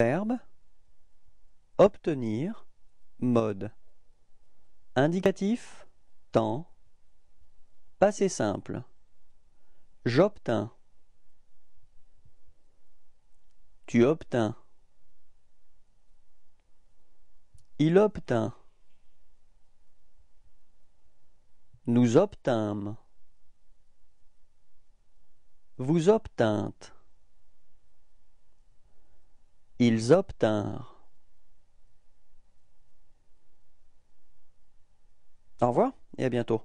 Verbe obtenir Mode Indicatif Temps Passé simple J'obtins Tu obtins Il obtint Nous obtînmes Vous obtintes. Ils obtinrent. Au revoir et à bientôt.